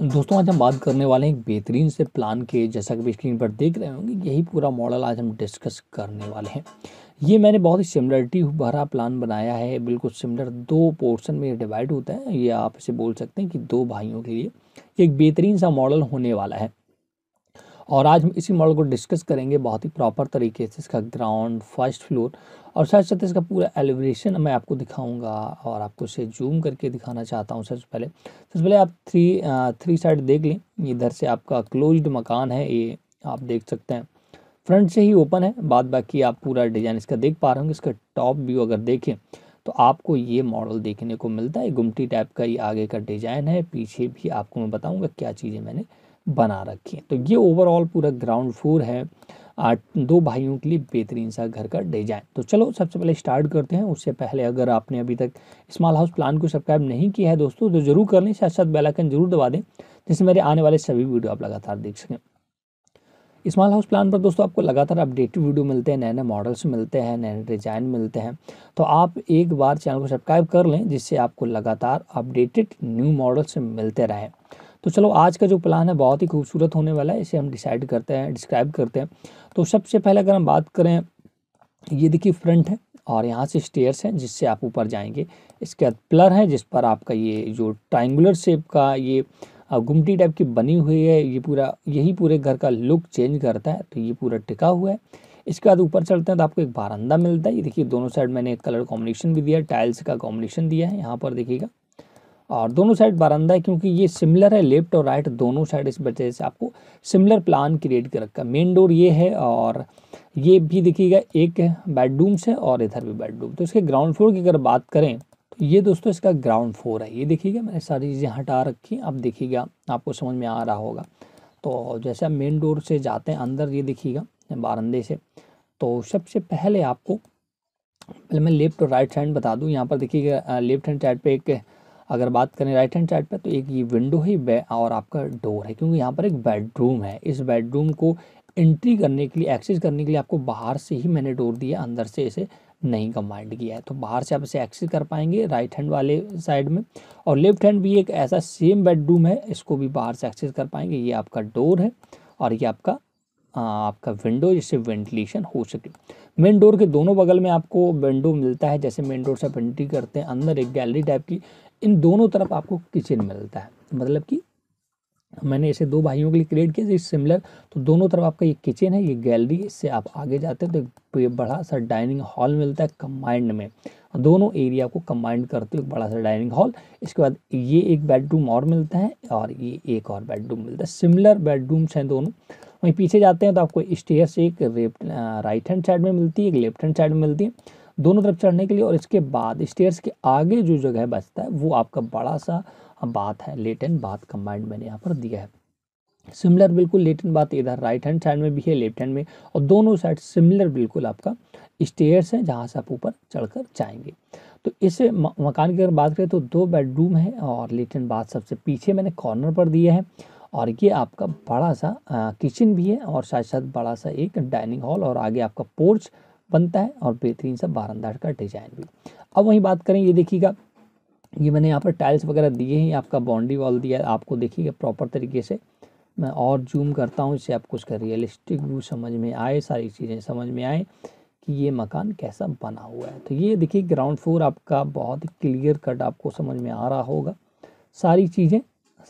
दोस्तों आज हम बात करने वाले हैं एक बेहतरीन से प्लान के जैसा कि स्क्रीन पर देख रहे होंगे यही पूरा मॉडल आज हम डिस्कस करने वाले हैं ये मैंने बहुत ही सिमिलरिटी भरा प्लान बनाया है बिल्कुल सिमिलर दो पोर्शन में डिवाइड होता है ये आप इसे बोल सकते हैं कि दो भाइयों के लिए एक बेहतरीन सा मॉडल होने वाला है और आज हम इसी मॉडल को डिस्कस करेंगे बहुत ही प्रॉपर तरीके से इसका ग्राउंड फर्स्ट फ्लोर और साथ साथ इसका पूरा एलिवेशन मैं आपको दिखाऊंगा और आपको इसे जूम करके दिखाना चाहता हूँ सबसे पहले सबसे पहले आप थ्री थ्री साइड देख लें इधर से आपका क्लोज्ड मकान है ये आप देख सकते हैं फ्रंट से ही ओपन है बाद बाकी आप पूरा डिज़ाइन इसका देख पा रहे होंगे इसका टॉप व्यू अगर देखें तो आपको ये मॉडल देखने को मिलता है गुमटी टाइप का ये आगे का डिज़ाइन है पीछे भी आपको मैं बताऊँगा क्या चीज़ें मैंने बना रखी है तो ये ओवरऑल पूरा ग्राउंड फ्लोर है दो भाइयों के लिए बेहतरीन सा घर का डिजाइन तो चलो सबसे पहले स्टार्ट करते हैं उससे पहले अगर आपने अभी तक स्मॉल हाउस प्लान को सब्सक्राइब नहीं किया है दोस्तों तो जरूर कर लें साथ साथ बेलाइकन जरूर दबा दें जिससे मेरे आने वाले सभी वीडियो आप लगातार देख सकें स्मॉल हाउस प्लान पर दोस्तों आपको लगातार अपडेटेड वीडियो मिलते हैं नए नए मॉडल्स मिलते हैं नए नए डिज़ाइन मिलते हैं तो आप एक बार चैनल को सब्सक्राइब कर लें जिससे आपको लगातार अपडेटेड न्यू मॉडल्स मिलते रहें तो चलो आज का जो प्लान है बहुत ही खूबसूरत होने वाला है इसे हम डिसाइड करते हैं डिस्क्राइब करते हैं तो सबसे पहले अगर हम बात करें ये देखिए फ्रंट है और यहाँ से स्टेयर्स हैं जिससे आप ऊपर जाएंगे इसके बाद प्लर है जिस पर आपका ये जो ट्राइंगुलर शेप का ये गुमटी टाइप की बनी हुई है ये पूरा यही पूरे घर का लुक चेंज करता है तो ये पूरा टिका हुआ है इसके बाद ऊपर चलते हैं तो आपको एक बारंदा मिलता है ये देखिए दोनों साइड मैंने एक कलर कॉम्बिनेशन भी दिया टाइल्स का कॉम्बिनेशन दिया है यहाँ पर देखिएगा और दोनों साइड बारंदा है क्योंकि ये सिमिलर है लेफ्ट और राइट दोनों साइड इस वजह से आपको सिमिलर प्लान क्रिएट कर रखा है मेन डोर ये है और ये भी देखिएगा एक बेडरूम्स है और इधर भी बेडरूम तो इसके ग्राउंड फ्लोर की अगर बात करें तो ये दोस्तों इसका ग्राउंड फ्लोर है ये देखिएगा मैंने सारी चीज़ें हटा रखी अब देखिएगा आपको समझ में आ रहा होगा तो जैसे आप मेन डोर से जाते हैं अंदर ये देखिएगा बारंदे से तो सबसे पहले आपको पहले मैं लेफ्ट और राइट हैंड बता दूं यहाँ पर देखिएगा लेफ्ट हैंड साइड पे एक अगर बात करें राइट हैंड साइड पे तो एक ये विंडो ही और आपका डोर है क्योंकि यहाँ पर एक बेडरूम है इस बेडरूम को एंट्री करने के लिए एक्सेस करने के लिए आपको बाहर से ही मैंने डोर दिया अंदर से इसे नहीं कमांड किया है तो बाहर से आप इसे एक्सेस कर पाएंगे राइट हैंड वाले साइड में और लेफ्ट हैंड भी एक ऐसा सेम बेडरूम है इसको भी बाहर से एक्सेस कर पाएंगे ये आपका डोर है और ये आपका आपका विंडो जिससे वेंटिलेशन हो सके मेन डोर के दोनों बगल में आपको विंडो मिलता है जैसे मेन डोर से आप एंट्री करते हैं अंदर एक गैलरी टाइप की इन दोनों तरफ आपको किचन मिलता है मतलब कि मैंने इसे दो भाइयों के लिए क्रिएट किया इस सिमिलर तो दोनों तरफ आपका ये किचन है ये गैलरी इससे आप आगे जाते हैं तो एक बड़ा सा डाइनिंग हॉल मिलता है कम्बाइंड में दोनों एरिया को कम्बाइंड करते हुए बड़ा सा डाइनिंग हॉल इसके बाद ये एक बेडरूम और मिलता है और ये एक और बेडरूम मिलता है सिमिलर बेडरूम्स हैं दोनों वहीं पीछे जाते हैं तो आपको स्टेयर्स एक राइट हैंड साइड में मिलती है एक लेफ्ट हैंड साइड में मिलती है दोनों तरफ चढ़ने के लिए और इसके बाद स्टेयर्स के आगे जो जगह बचता है वो आपका बड़ा सा बात है लेट एंड बात कम्बाइंड मैंने यहाँ पर दिया है सिमिलर बिल्कुल लेटन बात इधर राइट हैंड साइड में भी है लेफ्ट हैंड में और दोनों साइड सिमिलर बिल्कुल आपका स्टेयर्स है जहाँ से आप ऊपर चढ़कर जाएंगे तो इस मकान की अगर बात करें तो दो बेडरूम है और लेटन बात सबसे पीछे मैंने कॉर्नर पर दिया है और ये आपका बड़ा सा किचन भी है और साथ साथ बड़ा सा एक डाइनिंग हॉल और आगे आपका पोर्च बनता है और बेहतरीन सा बारंदा का डिजाइन भी अब वहीं बात करें ये देखिएगा ये मैंने यहाँ पर टाइल्स वगैरह दिए हैं आपका बाउंड्री वॉल दिया है आपको देखिएगा प्रॉपर तरीके से मैं और जूम करता हूँ इससे आपको उसका रियलिस्टिक व्यू समझ में आए सारी चीज़ें समझ में आए कि ये मकान कैसा बना हुआ है तो ये देखिए ग्राउंड फ्लोर आपका बहुत ही क्लियर कट आपको समझ में आ रहा होगा सारी चीज़ें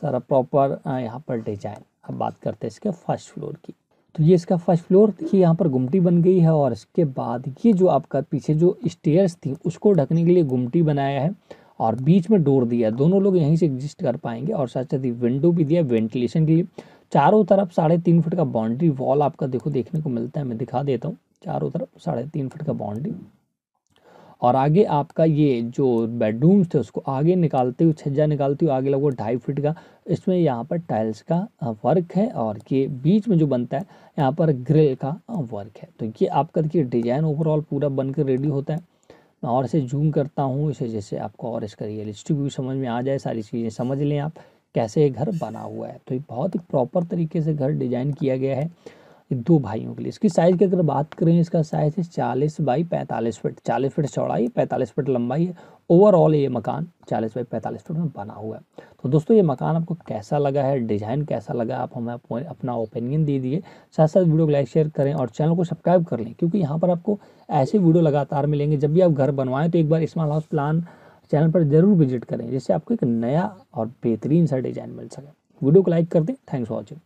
सारा प्रॉपर यहाँ पर डिजाइन अब बात करते हैं इसके फर्स्ट फ्लोर की तो ये इसका फर्स्ट फ्लोर की यहाँ पर गुमटी बन गई है और इसके बाद ये जो आपका पीछे जो स्टेयर्स थी उसको ढकने के लिए गुमटी बनाया है और बीच में डोर दिया दोनों लोग यहीं से एग्जिस्ट कर पाएंगे और साथ साथ विंडो भी दिया वेंटिलेशन के लिए चारों तरफ साढ़े तीन फुट का बाउंड्री वॉल आपका देखो देखने को मिलता है मैं दिखा देता हूँ चारों तरफ साढ़े तीन फुट का बाउंड्री और आगे आपका ये जो बेडरूम्स थे उसको आगे निकालते हुए छज्जा निकालते हुए आगे लगभग ढाई फिट का इसमें यहाँ पर टाइल्स का वर्क है और ये बीच में जो बनता है यहाँ पर ग्रिल का वर्क है तो ये आपका देखिए डिजाइन ओवरऑल पूरा बनकर रेडी होता है मैं और इसे जूम करता हूँ इसे जैसे आपको और इसका रियलिस्टिक व्यू समझ में आ जाए सारी चीज़ें समझ लें आप कैसे ये घर बना हुआ है तो ये बहुत ही प्रॉपर तरीके से घर डिजाइन किया गया है दो भाइयों के लिए इसकी साइज़ की अगर बात करें इसका साइज़ है चालीस बाई पैंतालीस फिट चालीस फिट चौड़ाई पैंतालीस फिट लंबाई है ओवरऑल ये मकान चालीस बाई पैंतालीस फिट में बना हुआ है तो दोस्तों ये मकान आपको कैसा लगा है डिज़ाइन कैसा लगा आप हमें अपना ओपिनियन दे दिए साथ साथ वीडियो को लाइक शेयर करें और चैनल को सब्सक्राइब कर लें क्योंकि यहाँ पर आपको ऐसे वीडियो लगातार मिलेंगे जब भी आप घर बनवाएं तो एक बार स्मॉल हाउस प्लान चैनल पर ज़रूर विजिट करें जिससे आपको एक नया और बेहतरीन सा डिज़ाइन मिल सके वीडियो को लाइक कर दें थैंक्स फॉर वॉचिंग